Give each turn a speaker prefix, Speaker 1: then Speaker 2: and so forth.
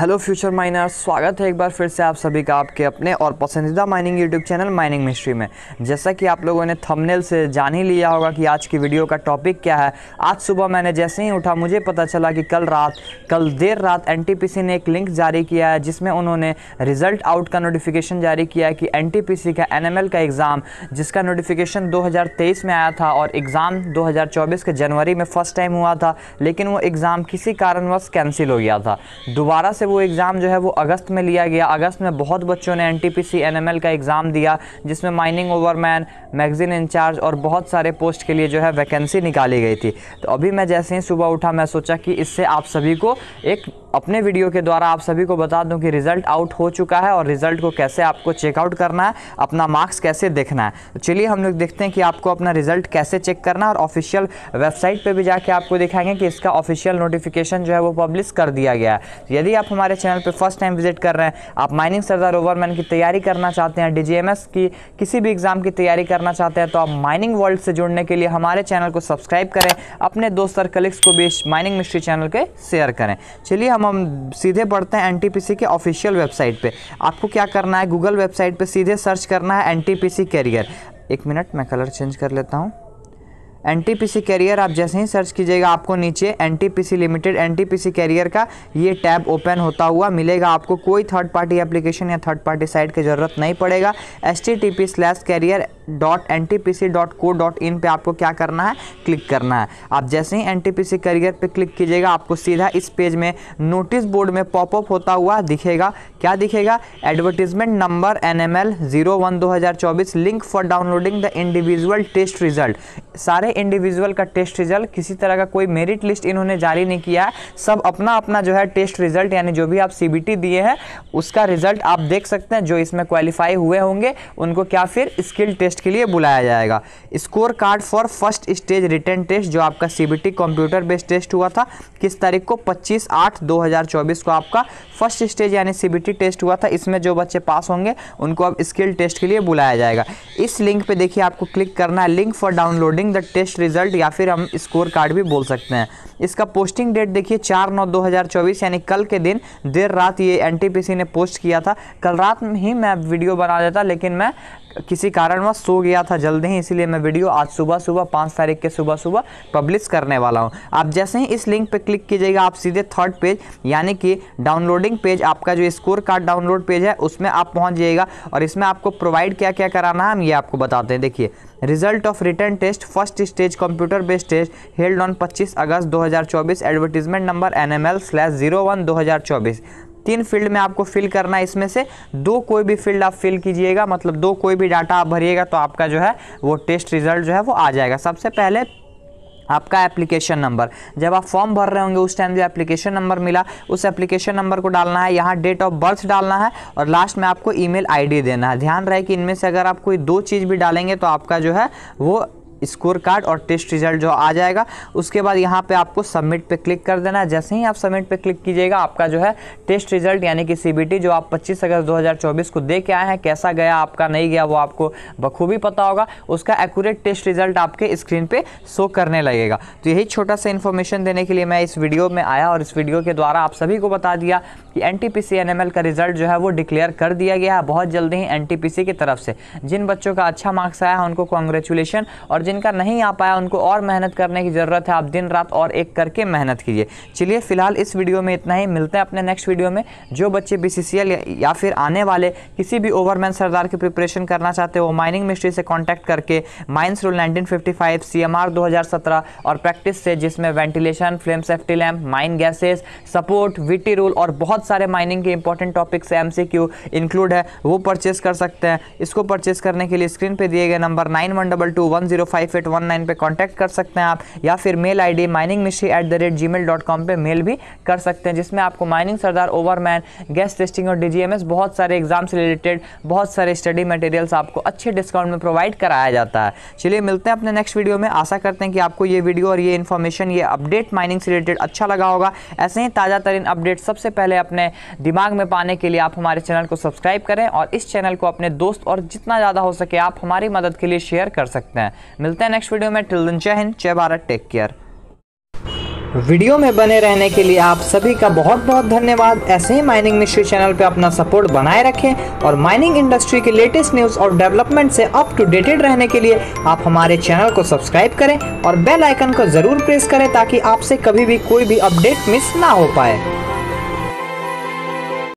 Speaker 1: hello future minor स्वागत है एक बार फिर से आप सभी का आपके अपने और पसंदीदा mining YouTube channel mining mystery में जैसा कि आप लोगों ने थंबनेल से जान ही लिया होगा कि आज की वीडियो का टॉपिक क्या है आज सुबह मैंने जैसे ही उठा मुझे पता चला कि कल रात कल देर रात एन ने एक लिंक जारी किया है जिसमें उन्होंने रिजल्ट आउट का नोटिफिकेशन जारी किया है कि एन का एन का एग्ज़ाम जिसका नोटिफिकेशन दो में आया था और एग्ज़ाम दो के जनवरी में फ़र्स्ट टाइम हुआ था लेकिन वो एग्ज़ाम किसी कारणवश कैंसिल हो गया था दोबारा से वो एग्ज़ाम जो है वो अगस्त में लिया गया अगस्त में बहुत बच्चों ने एन टी का एग्ज़ाम दिया जिसमें माइनिंग ओवरमैन मैगज़ीन इंचार्ज और बहुत सारे पोस्ट के लिए जो है वैकेंसी निकाली गई थी तो अभी मैं जैसे ही सुबह उठा मैं सोचा कि इससे आप सभी को एक अपने वीडियो के द्वारा आप सभी को बता दूं कि रिज़ल्ट आउट हो चुका है और रिज़ल्ट को कैसे आपको चेकआउट करना है अपना मार्क्स कैसे देखना है तो चलिए हम लोग देखते हैं कि आपको अपना रिज़ल्ट कैसे चेक करना है और ऑफिशियल वेबसाइट पे भी जाके आपको दिखाएंगे कि इसका ऑफिशियल नोटिफिकेशन जो है वो पब्लिश कर दिया गया है यदि आप हमारे चैनल पर फर्स्ट टाइम विजिट कर रहे हैं आप माइनिंग सरदार ओवरमैन की तैयारी करना चाहते हैं डी की किसी भी एग्ज़ाम की तैयारी करना चाहते हैं तो आप माइनिंग वर्ल्ड से जुड़ने के लिए हमारे चैनल को सब्सक्राइब करें अपने दोस्त और कलिक्स को भी माइनिंग मिस्ट्री चैनल के शेयर करें चलिए हम हम सीधे बढ़ते हैं एनटीपीसी के ऑफिशियल वेबसाइट पे आपको क्या करना है गूगल वेबसाइट पे सीधे सर्च करना है एनटीपीसी कैरियर एक मिनट मैं कलर चेंज कर लेता हूँ N T P C career आप जैसे ही सर्च कीजिएगा आपको नीचे N T P C limited N T P C career का ये टैब ओपन होता हुआ मिलेगा आपको कोई थर्ड पार्टी एप्लीकेशन या थर्ड पार्टी साइट की ज़रूरत नहीं पड़ेगा H T T P slash career dot N T P C dot co dot in पर आपको क्या करना है क्लिक करना है आप जैसे ही N T P C career पर क्लिक कीजिएगा आपको सीधा इस पेज में नोटिस बोर्ड में पॉपअप होता हुआ दिखेगा क्या दिखेगा advertisement number N M L zero one दो हज़ार चौबीस link for downloading the individual test result सारे इंडिविजुअल का टेस्ट रिजल्ट किसी तरह का कोई मेरिट लिस्ट इन्होंने जारी नहीं किया है सब अपना अपना जो है टेस्ट रिजल्ट यानी जो भी आप सी दिए हैं उसका रिजल्ट आप देख सकते हैं जो इसमें क्वालिफाई हुए होंगे उनको क्या फिर स्किल टेस्ट टेस्ट के लिए बुलाया जाएगा score card for first stage written test जो आपका सीबीटी कंप्यूटर बेस्ड टेस्ट हुआ था किस तारीख को 25 आठ 2024 को आपका फर्स्ट स्टेज यानी सीबीटी टेस्ट हुआ था इसमें जो बच्चे पास होंगे उनको अब स्किल टेस्ट के लिए बुलाया जाएगा इस लिंक पर देखिए आपको क्लिक करना है link for downloading the test result या फिर हम स्कोर कार्ड भी बोल सकते हैं इसका पोस्टिंग डेट देखिए चार नौ दो हज़ार चौबीस यानी कल के दिन देर रात ये एनटीपीसी ने पोस्ट किया था कल रात में ही मैं वीडियो बना देता लेकिन मैं किसी कारणवश सो गया था जल्दी ही इसलिए मैं वीडियो आज सुबह सुबह पाँच तारीख के सुबह सुबह पब्लिश करने वाला हूँ आप जैसे ही इस लिंक पर क्लिक कीजिएगा आप सीधे थर्ड पेज यानी कि डाउनलोडिंग पेज आपका जो स्कोर कार्ड डाउनलोड पेज है उसमें आप पहुँच जाइएगा और इसमें आपको प्रोवाइड क्या क्या कराना है हम ये आपको बताते हैं देखिए result of written test first stage computer based test held on 25 August 2024 advertisement number N M L slash zero one दो हज़ार चौबीस तीन फील्ड में आपको फिल करना है इसमें से दो कोई भी फील्ड आप फिल कीजिएगा मतलब दो कोई भी डाटा आप भरिएगा तो आपका जो है वो टेस्ट रिजल्ट जो है वो आ जाएगा सबसे पहले आपका एप्लीकेशन नंबर जब आप फॉर्म भर रहे होंगे उस टाइम जो एप्लीकेशन नंबर मिला उस एप्लीकेशन नंबर को डालना है यहाँ डेट ऑफ बर्थ डालना है और लास्ट में आपको ईमेल आईडी देना है ध्यान रहे कि इनमें से अगर आप कोई दो चीज़ भी डालेंगे तो आपका जो है वो स्कोर कार्ड और टेस्ट रिजल्ट जो आ जाएगा उसके बाद यहाँ पे आपको सबमिट पे क्लिक कर देना है जैसे ही आप सबमिट पे क्लिक कीजिएगा आपका जो है टेस्ट रिजल्ट यानी कि सीबीटी जो आप 25 अगस्त 2024 को दे के आए हैं कैसा गया आपका नहीं गया वो आपको बखूबी पता होगा उसका एक्यूरेट टेस्ट रिजल्ट आपके स्क्रीन पर शो करने लगेगा तो यही छोटा सा इन्फॉर्मेशन देने के लिए मैं इस वीडियो में आया और इस वीडियो के द्वारा आप सभी को बता दिया कि एन टी का रिजल्ट जो है वो डिक्लेयर कर दिया गया है बहुत जल्दी ही एन की तरफ से जिन बच्चों का अच्छा मार्क्स आया है उनको कॉन्ग्रेचुलेसन और जिनका नहीं आ पाया उनको और मेहनत करने की ज़रूरत है आप दिन रात और एक करके मेहनत कीजिए चलिए फिलहाल इस वीडियो में इतना ही मिलते हैं अपने नेक्स्ट वीडियो में जो बच्चे बी या फिर आने वाले किसी भी ओवरमैन सरदार की प्रिपरेशन करना चाहते हो माइनिंग मिनिस्ट्री से कॉन्टैक्ट करके mines rule nineteen fifty five और प्रैक्टिस से जिसमें ventilation flame safety lamp mine gases support वी रूल और बहुत सारे माइनिंग के इंपॉर्टेंट टॉपिक्स एम इंक्लूड है वो परचेस कर सकते हैं इसको परचेस करने के लिए स्क्रीन पर दिए गए number nine one double two one zero five five eight one contact कर सकते हैं आप या फिर mail I D mining ministry at the rate G mail dot com पर मेल भी कर सकते हैं जिसमें आपको mining sirdar overman gas testing और डी जी एम एस बहुत सारे एग्जाम से रिलेटेड बहुत सारे स्टडी मटेरियल्स आपको अच्छे डिस्काउंट में प्रोवाइड कराया जाता है चलिए मिलते हैं अपने नेक्स्ट वीडियो में आशा करते हैं कि आपको ये वीडियो और ये इन्फॉर्मेशन ये अपडेट माइनिंग से रिलेटेड अच्छा लगा होगा ऐसे ही ताज़ा तरीन अपडेट सबसे पहले अपने दिमाग में पाने के लिए आप हमारे चैनल को सब्सक्राइब करें और इस चैनल को अपने दोस्त और जितना ज़्यादा हो सके आप हमारी मदद के लिए शेयर कर सकते हैं मिलते हैं नेक्स्ट वीडियो में टिल दिन जय हिंद जय भारत टेक केयर वीडियो में बने रहने के लिए आप सभी का बहुत बहुत धन्यवाद ऐसे ही माइनिंग मिश्री चैनल पर अपना सपोर्ट बनाए रखें और माइनिंग इंडस्ट्री के लेटेस्ट न्यूज़ और डेवलपमेंट से अप टू डेटेड रहने के लिए आप हमारे चैनल को सब्सक्राइब करें और बेल आइकन को ज़रूर प्रेस करें ताकि आपसे कभी भी कोई भी अपडेट मिस ना हो पाए